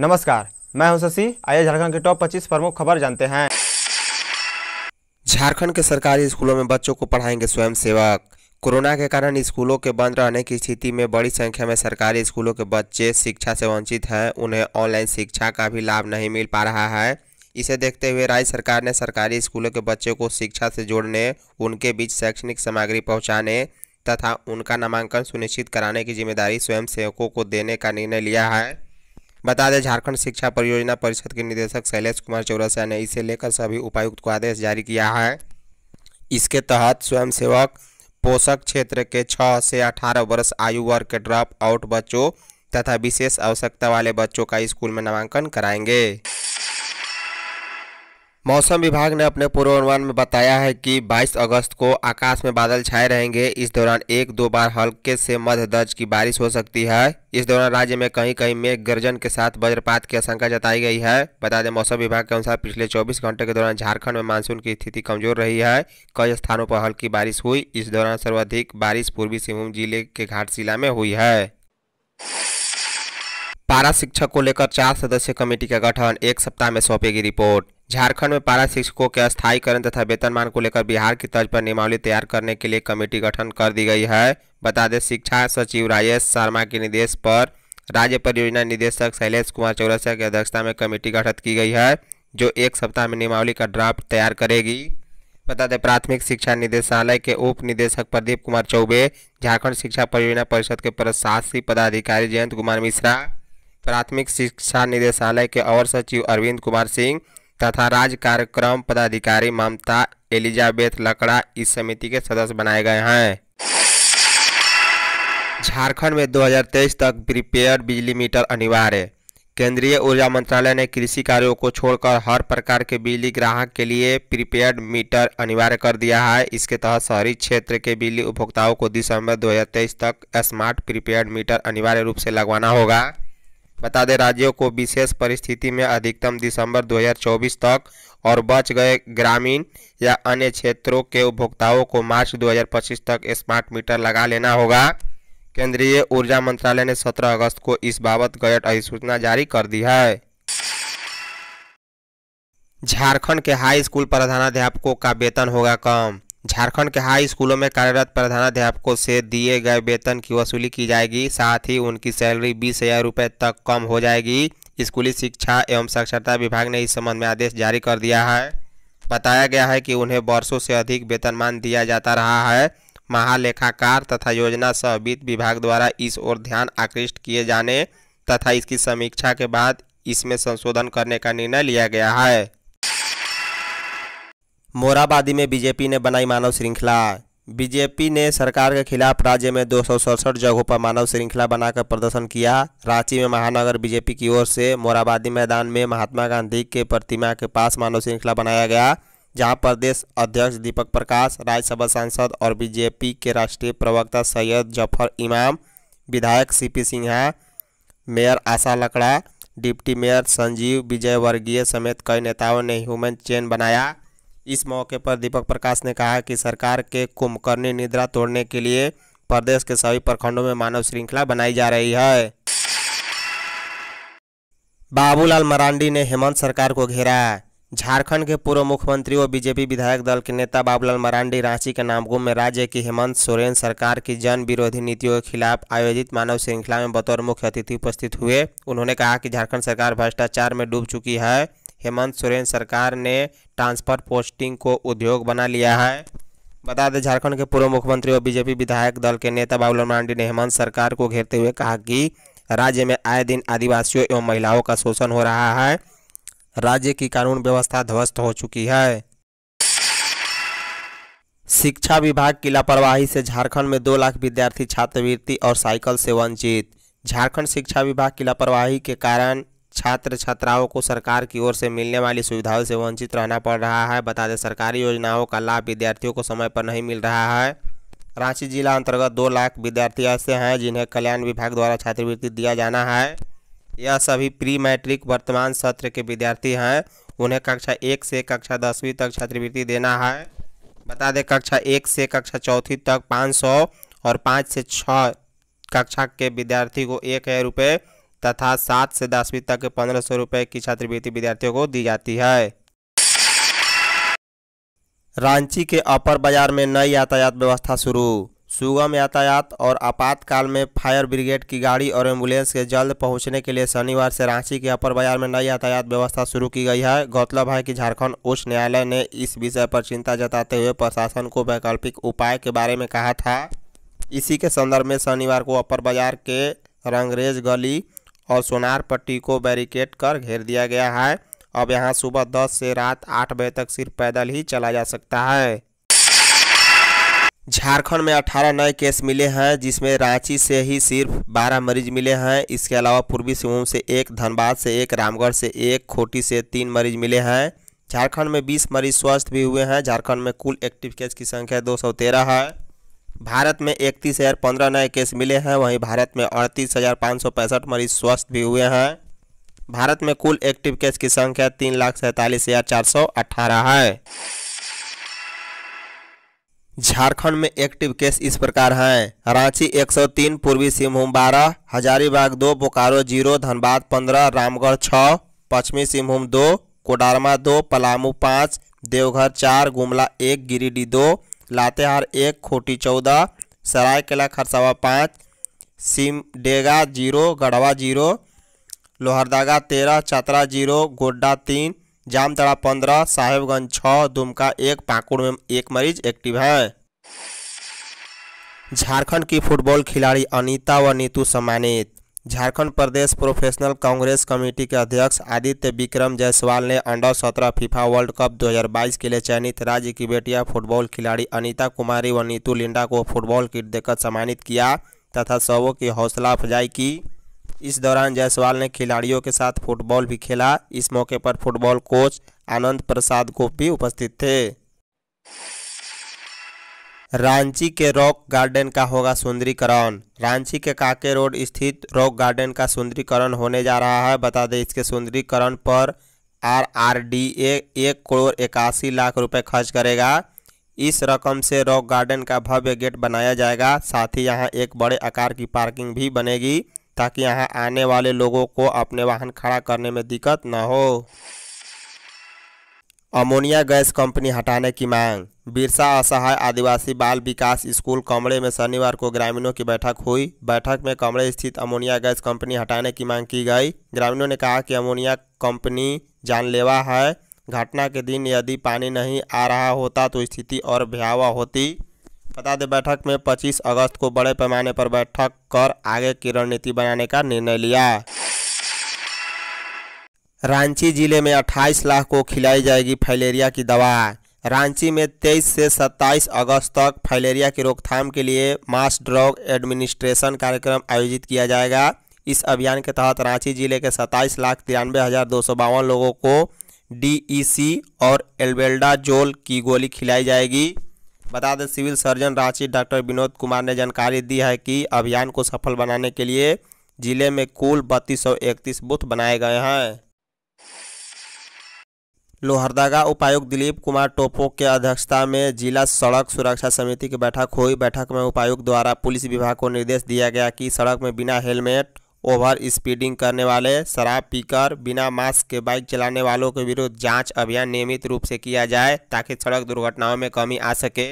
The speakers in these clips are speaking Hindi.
नमस्कार मैं हूं शशि आइए झारखंड के टॉप 25 प्रमुख खबर जानते हैं झारखंड के सरकारी स्कूलों में बच्चों को पढ़ाएंगे स्वयं सेवक कोरोना के कारण स्कूलों के बंद रहने की स्थिति में बड़ी संख्या में सरकारी स्कूलों के बच्चे शिक्षा से वंचित हैं उन्हें ऑनलाइन शिक्षा का भी लाभ नहीं मिल पा रहा है इसे देखते हुए राज्य सरकार ने सरकारी स्कूलों के बच्चों को शिक्षा से जोड़ने उनके बीच शैक्षणिक सामग्री पहुँचाने तथा उनका नामांकन सुनिश्चित कराने की जिम्मेदारी स्वयं सेवकों को देने का निर्णय लिया है बता दें झारखंड शिक्षा परियोजना परिषद के निदेशक शैलेश कुमार चौरसिया ने इसे लेकर सभी उपायुक्त को आदेश जारी किया है इसके तहत स्वयंसेवक पोषक क्षेत्र के 6 से 18 वर्ष आयु वर्ग के ड्रॉप आउट बच्चों तथा विशेष आवश्यकता वाले बच्चों का स्कूल में नामांकन कराएंगे मौसम विभाग ने अपने पूर्वानुमान में बताया है कि 22 अगस्त को आकाश में बादल छाए रहेंगे इस दौरान एक दो बार हल्के से मध्य दर्ज की बारिश हो सकती है इस दौरान राज्य में कहीं कहीं मेघ गर्जन के साथ वज्रपात की आशंका जताई गई है बता दें मौसम विभाग के अनुसार पिछले 24 घंटे के दौरान झारखंड में मानसून की स्थिति कमजोर रही है कई स्थानों पर हल्की बारिश हुई इस दौरान सर्वाधिक बारिश पूर्वी सिंहभूम जिले के घाटशिला में हुई है पारा शिक्षक को लेकर चार सदस्यीय कमेटी का गठन एक सप्ताह में सौंपेगी रिपोर्ट झारखंड में पारा शिक्षकों के स्थायीकरण तथा वेतनमान को लेकर बिहार की तर्ज पर नियमावली तैयार करने के लिए कमेटी गठन कर दी गई है बता दें शिक्षा सचिव राजेश शर्मा के निर्देश पर राज्य परियोजना निदेशक शैलेश कुमार चौरसिया की अध्यक्षता में कमेटी गठित की गई है जो एक सप्ताह में नियमावली का ड्राफ्ट तैयार करेगी बता दें प्राथमिक शिक्षा निदेशालय के उप निदेशक प्रदीप कुमार चौबे झारखंड शिक्षा परियोजना परिषद के प्रशासी पदाधिकारी जयंत कुमार मिश्रा प्राथमिक शिक्षा निदेशालय के अवर सचिव अरविंद कुमार सिंह तथा राज्य कार्यक्रम पदाधिकारी ममता एलिजाबेथ लकड़ा इस समिति के सदस्य बनाए गए हैं झारखंड में 2023 तक प्रीपेयर बिजली मीटर अनिवार्य केंद्रीय ऊर्जा मंत्रालय ने कृषि कार्यों को छोड़कर हर प्रकार के बिजली ग्राहक के लिए प्रीपेड मीटर अनिवार्य कर दिया है इसके तहत शहरी क्षेत्र के बिजली उपभोक्ताओं को दिसंबर 2023 तक स्मार्ट प्रीपेड मीटर अनिवार्य रूप से लगवाना होगा बता दें राज्यों को विशेष परिस्थिति में अधिकतम दिसंबर 2024 तक और बच गए ग्रामीण या अन्य क्षेत्रों के उपभोक्ताओं को मार्च 2025 तक स्मार्ट मीटर लगा लेना होगा केंद्रीय ऊर्जा मंत्रालय ने 17 अगस्त को इस बाबत गजट अधिसूचना जारी कर दी है झारखंड के हाई स्कूल प्रधानाध्यापकों का वेतन होगा कम झारखंड के हाई स्कूलों में कार्यरत प्रधानाध्यापकों से दिए गए वेतन की वसूली की जाएगी साथ ही उनकी सैलरी बीस हजार रुपये तक कम हो जाएगी स्कूली शिक्षा एवं साक्षरता विभाग ने इस संबंध में आदेश जारी कर दिया है बताया गया है कि उन्हें वर्षों से अधिक वेतनमान दिया जाता रहा है महालेखाकार तथा योजना सह वित्त विभाग द्वारा इस ओर ध्यान आकृष्ट किए जाने तथा इसकी समीक्षा के बाद इसमें संशोधन करने का निर्णय लिया गया है मोराबादी में बीजेपी ने बनाई मानव श्रृंखला बीजेपी ने सरकार के खिलाफ राज्य में दो जगहों पर मानव श्रृंखला बनाकर प्रदर्शन किया रांची में महानगर बीजेपी की ओर से मोराबादी मैदान में महात्मा गांधी के प्रतिमा के पास मानव श्रृंखला बनाया गया जहां प्रदेश अध्यक्ष दीपक प्रकाश राज्यसभा सांसद और बीजेपी के राष्ट्रीय प्रवक्ता सैयद जफर इमाम विधायक C Sinha mayor Asha Lakra deputy mayor Sanjeev Vijayvargiya समेत कई नेताओं ने ह्यूमन चेन बनाया इस मौके पर दीपक प्रकाश ने कहा कि सरकार के कुंभकर्णी निद्रा तोड़ने के लिए प्रदेश के सभी प्रखंडों में मानव श्रृंखला बनाई जा रही है बाबूलाल मरांडी ने हेमंत सरकार को घेरा झारखंड के पूर्व मुख्यमंत्री और बीजेपी विधायक दल के नेता बाबूलाल मरांडी रांची के नामगुम में राज्य की हेमंत सोरेन सरकार की जन विरोधी नीतियों के खिलाफ आयोजित मानव श्रृंखला में बतौर मुख्य अतिथि उपस्थित हुए उन्होंने कहा कि झारखंड सरकार भ्रष्टाचार में डूब चुकी है हेमंत सोरेन सरकार ने ट्रांसफर पोस्टिंग को उद्योग बना लिया है बता दें झारखंड के पूर्व मुख्यमंत्री और बीजेपी विधायक दल के नेता बाबूलाल मांडी ने हेमंत सरकार को घेरते हुए कहा कि राज्य में आए दिन आदिवासियों एवं महिलाओं का शोषण हो रहा है राज्य की कानून व्यवस्था ध्वस्त हो चुकी है शिक्षा विभाग की लापरवाही से झारखंड में दो लाख विद्यार्थी छात्रवृत्ति और साइकिल से वंचित झारखंड शिक्षा विभाग की लापरवाही के कारण छात्र छात्राओं को सरकार की ओर से मिलने वाली सुविधाओं से वंचित रहना पड़ रहा है बता दें सरकारी योजनाओं का लाभ विद्यार्थियों को समय पर नहीं मिल रहा है रांची जिला अंतर्गत दो लाख विद्यार्थी ऐसे हैं जिन्हें कल्याण विभाग द्वारा छात्रवृत्ति दिया जाना है यह सभी प्री मैट्रिक वर्तमान सत्र के विद्यार्थी हैं उन्हें कक्षा एक से कक्षा दसवीं तक छात्रवृत्ति देना है बता दें कक्षा एक से कक्षा चौथी तक पाँच सौ और पाँच से छः कक्षा के विद्यार्थी को एक हज़ार रुपये तथा सात से दसवीं तक पंद्रह सौ रुपये की छात्रवृत्ति विद्यार्थियों को दी जाती है रांची के अपर बाजार में नई यातायात व्यवस्था शुरू सुगम यातायात और आपातकाल में फायर ब्रिगेड की गाड़ी और एम्बुलेंस के जल्द पहुंचने के लिए शनिवार से रांची के अपर बाजार में नई यातायात व्यवस्था शुरू की गई है गौरतलब है कि झारखंड उच्च न्यायालय ने इस विषय पर चिंता जताते हुए प्रशासन को वैकल्पिक उपाय के बारे में कहा था इसी के संदर्भ में शनिवार को अपर बाजार के रंगरेज गली और सोनारपट्टी को बैरिकेड कर घेर दिया गया है अब यहाँ सुबह 10 से रात 8 बजे तक सिर्फ पैदल ही चला जा सकता है झारखंड में 18 नए केस मिले हैं जिसमें रांची से ही सिर्फ 12 मरीज मिले हैं इसके अलावा पूर्वी सिंहभूम से एक धनबाद से एक रामगढ़ से एक खोटी से तीन मरीज मिले हैं झारखंड में 20 मरीज स्वस्थ भी हुए हैं झारखंड में कुल एक्टिव केस की संख्या 213 है भारत में इकतीस हज़ार पंद्रह नए केस मिले हैं वहीं भारत में अड़तीस हज़ार पाँच सौ पैंसठ मरीज स्वस्थ भी हुए हैं भारत में कुल एक्टिव केस की संख्या तीन लाख सैंतालीस हज़ार चार सौ अठारह है झारखंड में एक्टिव केस इस प्रकार हैं रांची 103, पूर्वी सिंहभूम 12, हजारीबाग 2, बोकारो 0, धनबाद 15, रामगढ़ 6, पश्चिमी सिंहभूम 2, कोडारमा 2, पलामू 5, देवघर 4, गुमला 1, गिरिडीह दो लातेहार एक खोटी चौदह सरायकेला खरसावा पाँच सिमडेगा जीरो गढ़वा जीरो लोहरदागा तेरह चतरा जीरो गोड्डा तीन जामतड़ा पंद्रह साहेबगंज छः दुमका एक पाकुड़ में एक मरीज एक्टिव हैं झारखंड की फुटबॉल खिलाड़ी अनीता व नीतू सम्मानित झारखंड प्रदेश प्रोफेशनल कांग्रेस कमेटी के अध्यक्ष आदित्य विक्रम जायसवाल ने अंडर सत्रह फीफा वर्ल्ड कप 2022 के लिए चयनित राज्य की बेटिया फुटबॉल खिलाड़ी अनीता कुमारी व नीतू लिंडा को फुटबॉल किट देकर सम्मानित किया तथा सबों की हौसला अफजाई की इस दौरान जायसवाल ने खिलाड़ियों के साथ फुटबॉल भी खेला इस मौके पर फुटबॉल कोच आनंद प्रसाद गोपी उपस्थित थे रांची के रॉक गार्डन का होगा सुंदरीकरण रांची के काके रोड स्थित रॉक गार्डन का सुंदरीकरण होने जा रहा है बता दें इसके सुंदरीकरण पर आर आर डी ए एक करोड़ इक्यासी लाख रुपए खर्च करेगा इस रकम से रॉक गार्डन का भव्य गेट बनाया जाएगा साथ ही यहाँ एक बड़े आकार की पार्किंग भी बनेगी ताकि यहाँ आने वाले लोगों को अपने वाहन खड़ा करने में दिक्कत न हो अमोनिया गैस कंपनी हटाने की मांग बिरसा असहाय आदिवासी बाल विकास स्कूल कमड़े में शनिवार को ग्रामीणों की बैठक हुई बैठक में कमड़े स्थित अमोनिया गैस कंपनी हटाने की मांग की गई ग्रामीणों ने कहा कि अमोनिया कंपनी जानलेवा है घटना के दिन यदि पानी नहीं आ रहा होता तो स्थिति और भयावह होती बता दें बैठक में पच्चीस अगस्त को बड़े पैमाने पर बैठक कर आगे की रणनीति बनाने का निर्णय लिया रांची जिले में 28 लाख को खिलाई जाएगी फैलेरिया की दवा रांची में 23 से 27 अगस्त तक फाइलेरिया की रोकथाम के लिए मास ड्रग एडमिनिस्ट्रेशन कार्यक्रम आयोजित किया जाएगा इस अभियान के तहत रांची जिले के सत्ताईस लाख तिरानवे हज़ार दो सौ बावन लोगों को डीईसी e और जोल की गोली खिलाई जाएगी बता दें civil surgeon Ranchi doctor Vinod Kumar ने जानकारी दी है कि अभियान को सफल बनाने के लिए जिले में कुल बत्तीस बूथ बनाए गए हैं लोहरदगा उपायुक्त दिलीप कुमार टोपो के अध्यक्षता में जिला सड़क सुरक्षा समिति की बैठक हुई बैठक में उपायुक्त द्वारा पुलिस विभाग को निर्देश दिया गया कि सड़क में बिना हेलमेट ओवर स्पीडिंग करने वाले शराब पीकर बिना मास्क के बाइक चलाने वालों के विरुद्ध जांच अभियान नियमित रूप से किया जाए ताकि सड़क दुर्घटनाओं में कमी आ सके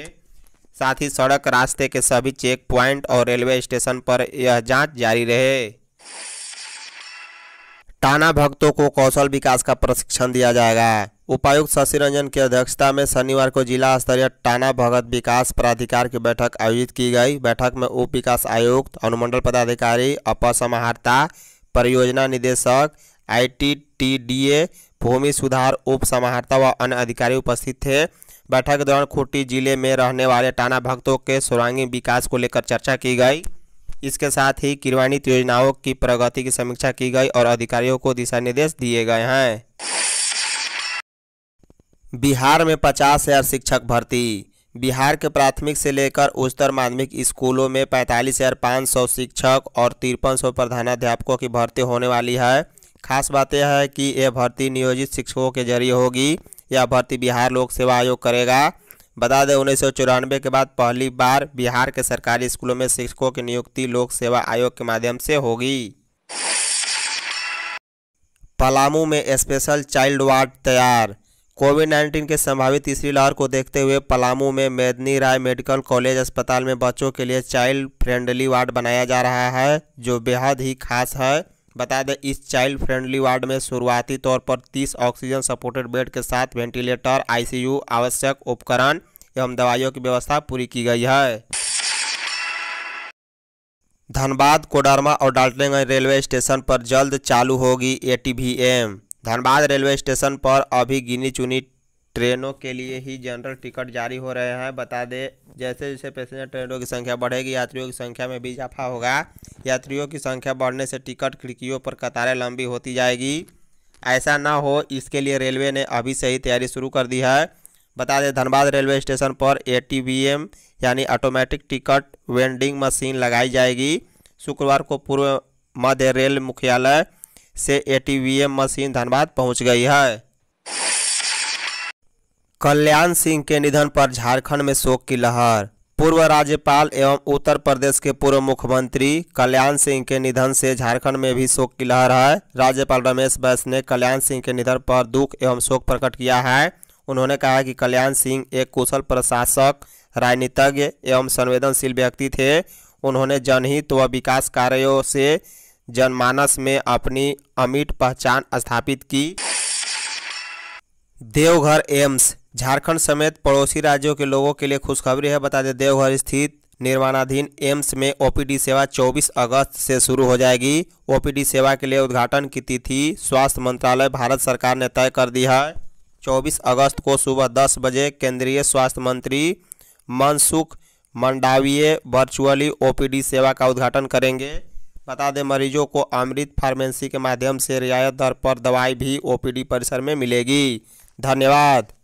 साथ ही सड़क रास्ते के सभी चेक प्वाइंट और रेलवे स्टेशन पर यह जाँच जारी रहे टाना भक्तों को कौशल विकास का प्रशिक्षण दिया जाएगा उपायुक्त शशि रंजन की अध्यक्षता में शनिवार को जिला स्तरीय टाना भगत विकास प्राधिकार की बैठक आयोजित की गई बैठक में उप विकास आयुक्त अनुमंडल पदाधिकारी अपर समाहर्ता परियोजना निदेशक आईटीटीडीए भूमि सुधार उप समाहर्ता व अन्य अधिकारी उपस्थित थे बैठक के दौरान खूंटी जिले में रहने वाले टाना भक्तों के सर्वांगीण विकास को लेकर चर्चा की गई इसके साथ ही क्रियान्वित योजनाओं की प्रगति की समीक्षा की गई और अधिकारियों को दिशा निर्देश दिए गए हैं बिहार में पचास हज़ार शिक्षक भर्ती बिहार के प्राथमिक से लेकर उच्चतर माध्यमिक स्कूलों में पैंतालीस हज़ार पाँच सौ शिक्षक और तिरपन सौ प्रधानाध्यापकों की भर्ती होने वाली है खास बात यह है कि यह भर्ती नियोजित शिक्षकों के जरिए होगी यह भर्ती बिहार लोक सेवा आयोग करेगा बता दें उन्नीस के बाद पहली बार बिहार के सरकारी स्कूलों में शिक्षकों की नियुक्ति लोक सेवा आयोग के माध्यम से होगी पलामू में स्पेशल चाइल्ड वार्ड तैयार कोविड नाइन्टीन के संभावित तीसरी लहर को देखते हुए पलामू में मेदनी राय मेडिकल कॉलेज अस्पताल में बच्चों के लिए चाइल्ड फ्रेंडली वार्ड बनाया जा रहा है जो बेहद ही खास है बता दें इस चाइल्ड फ्रेंडली वार्ड में शुरुआती तौर पर 30 ऑक्सीजन सपोर्टेड बेड के साथ वेंटिलेटर आईसीयू आवश्यक उपकरण एवं दवाइयों की व्यवस्था पूरी की गई है धनबाद कोडरमा और डाल्टनगंज रेलवे स्टेशन पर जल्द चालू होगी ए धनबाद रेलवे स्टेशन पर अभी गिनी चुनी ट्रेनों के लिए ही जनरल टिकट जारी हो रहे हैं बता दें जैसे जैसे पैसेंजर ट्रेनों की संख्या बढ़ेगी यात्रियों की संख्या में भी इजाफा होगा यात्रियों की संख्या बढ़ने से टिकट खिड़कियों पर कतारें लंबी होती जाएगी ऐसा ना हो इसके लिए रेलवे ने अभी से ही तैयारी शुरू कर दी है बता दें धनबाद रेलवे स्टेशन पर ए यानी ऑटोमेटिक टिकट वेंडिंग मशीन लगाई जाएगी शुक्रवार को पूर्व मध्य रेल मुख्यालय से ए मशीन धनबाद पहुंच गई है कल्याण सिंह के निधन पर झारखंड में शोक की लहर पूर्व राज्यपाल एवं उत्तर प्रदेश के पूर्व मुख्यमंत्री कल्याण सिंह के निधन से झारखंड में भी शोक की लहर है राज्यपाल रमेश बैस ने कल्याण सिंह के निधन पर दुख एवं शोक प्रकट किया है उन्होंने कहा कि कल्याण सिंह एक कुशल प्रशासक राजनीतिज्ञ एवं संवेदनशील व्यक्ति थे उन्होंने जनहित व विकास कार्यों से जनमानस में अपनी अमिट पहचान स्थापित की देवघर एम्स झारखंड समेत पड़ोसी राज्यों के लोगों के लिए खुशखबरी है बता दें देवघर स्थित निर्माणाधीन एम्स में ओपीडी सेवा 24 अगस्त से शुरू हो जाएगी ओपीडी सेवा के लिए उद्घाटन की तिथि स्वास्थ्य मंत्रालय भारत सरकार ने तय कर दी है 24 अगस्त को सुबह 10 बजे केंद्रीय स्वास्थ्य मंत्री मनसुख मंडावीय वर्चुअली ओपीडी सेवा का उद्घाटन करेंगे बता दें मरीजों को अमृत फार्मेंसी के माध्यम से रियायत दर पर दवाई भी ओपीडी परिसर में मिलेगी धन्यवाद